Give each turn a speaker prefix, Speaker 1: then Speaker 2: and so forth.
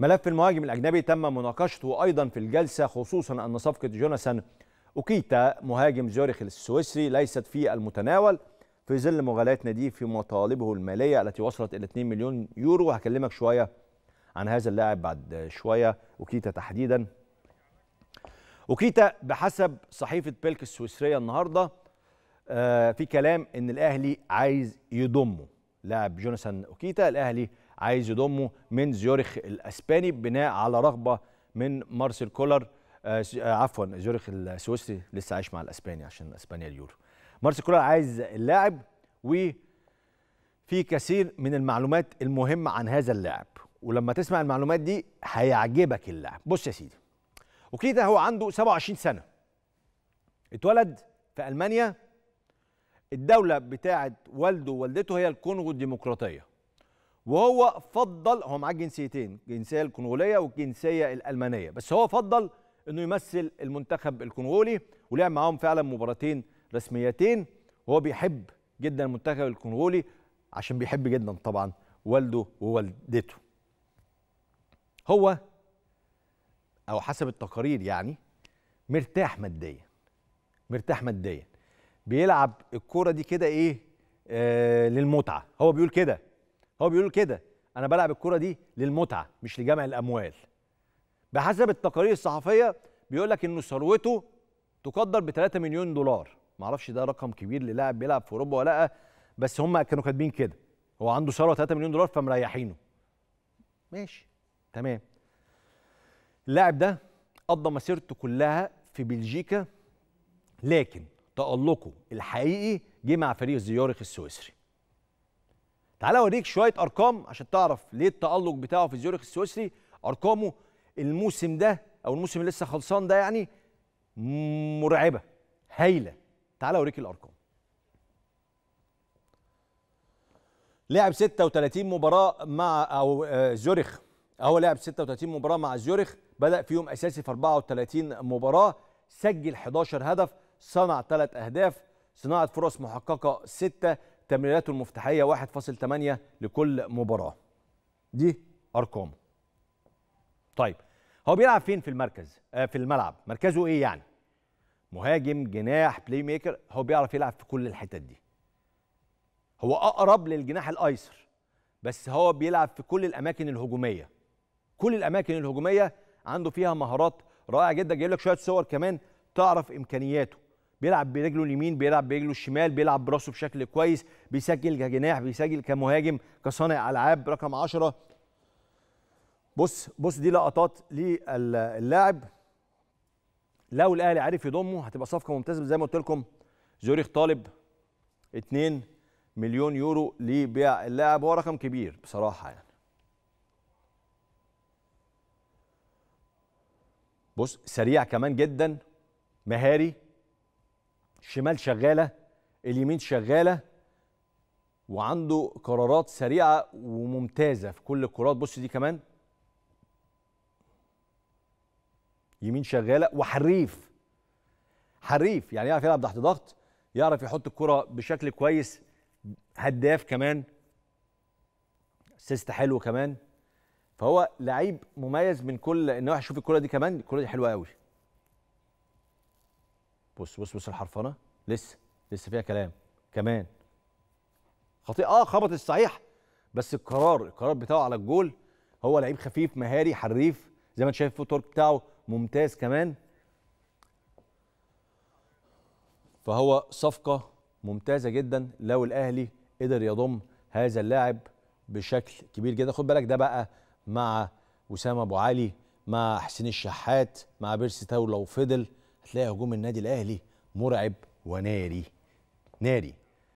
Speaker 1: ملف المهاجم الأجنبي تم مناقشته أيضا في الجلسة خصوصا أن صفقة جوناثان أوكيتا مهاجم زيورخ السويسري ليست في المتناول في ظل مغالاة ناديه في مطالبه المالية التي وصلت إلى 2 مليون يورو وهكلمك شوية عن هذا اللاعب بعد شوية أوكيتا تحديدا أوكيتا بحسب صحيفة بيلك السويسرية النهاردة آه، في كلام إن الأهلي عايز يضمه لاعب جوناثان أوكيتا الأهلي عايز يضمه من زيورخ الاسباني بناء على رغبه من مارسيل كولر آه،, آه عفوا زيورخ السويسري لسه عايش مع الاسباني عشان اسبانيا اليورو مارسيل كولر عايز اللاعب و في كثير من المعلومات المهمه عن هذا اللاعب ولما تسمع المعلومات دي هيعجبك اللاعب بص يا سيدي وكيدا هو عنده 27 سنه اتولد في المانيا الدوله بتاعه والده ووالدته هي الكونغو الديمقراطيه وهو فضل هو معاه جنسيتين الجنسيه الكونغوليه والجنسيه الالمانيه بس هو فضل انه يمثل المنتخب الكونغولي ولعب معاهم فعلا مباراتين رسميتين وهو بيحب جدا المنتخب الكونغولي عشان بيحب جدا طبعا والده ووالدته هو او حسب التقارير يعني مرتاح ماديا مرتاح ماديا بيلعب الكوره دي كده ايه آه للمتعه هو بيقول كده هو بيقول كده انا بلعب الكره دي للمتعه مش لجمع الاموال بحسب التقارير الصحفيه بيقول لك انه ثروته تقدر ب 3 مليون دولار معرفش ده رقم كبير للاعب بيلعب في اوروبا ولا لا بس هم كانوا كاتبين كده هو عنده ثروه 3 مليون دولار فمريحينه ماشي تمام اللاعب ده قضى مسيرته كلها في بلجيكا لكن تألقه الحقيقي جه مع فريق زيارخ السويسري تعالى اوريك شويه ارقام عشان تعرف ليه التالق بتاعه في زيورخ السويسري ارقامه الموسم ده او الموسم اللي لسه خلصان ده يعني مرعبه هايله تعالى اوريك الارقام لعب 36 مباراه مع او آه، زيورخ هو لعب 36 مباراه مع زيورخ بدا فيهم اساسي في 34 مباراه سجل 11 هدف صنع 3 اهداف صناعه فرص محققه 6 تمريراته المفتاحيه 1.8 لكل مباراه دي ارقام طيب هو بيلعب فين في المركز آه في الملعب مركزه ايه يعني مهاجم جناح بلاي ميكر هو بيعرف يلعب في كل الحتت دي هو اقرب للجناح الايسر بس هو بيلعب في كل الاماكن الهجوميه كل الاماكن الهجوميه عنده فيها مهارات رائعه جدا جايب لك شويه صور كمان تعرف امكانياته بيلعب برجله اليمين بيلعب برجله الشمال بيلعب براسه بشكل كويس بيسجل كجناح بيسجل كمهاجم كصانع العاب رقم 10 بص بص دي لقطات للاعب لو الاهلي عرف يضمه هتبقى صفقه ممتازه زي ما قلت لكم زوريخ طالب 2 مليون يورو لبيع اللاعب هو رقم كبير بصراحه يعني بص سريع كمان جدا مهاري الشمال شغاله اليمين شغاله وعنده قرارات سريعه وممتازه في كل الكرات بص دي كمان يمين شغاله وحريف حريف يعني يعرف يلعب تحت ضغط يعرف يحط الكره بشكل كويس هداف كمان سيست حلو كمان فهو لعيب مميز من كل ان هو الكره دي كمان الكره دي حلوه قوي بص بص بص الحرفنه لسه لسه فيها كلام كمان خطيئه اه خبط الصحيح بس القرار القرار بتاعه على الجول هو لعيب خفيف مهاري حريف زي ما انت شايف الفوتورك بتاعه ممتاز كمان فهو صفقه ممتازه جدا لو الاهلي قدر يضم هذا اللاعب بشكل كبير جدا خد بالك ده بقى مع وسام ابو علي مع حسين الشحات مع بيرسي تاو لو فضل هتلاقي هجوم النادي الاهلي مرعب وناري ناري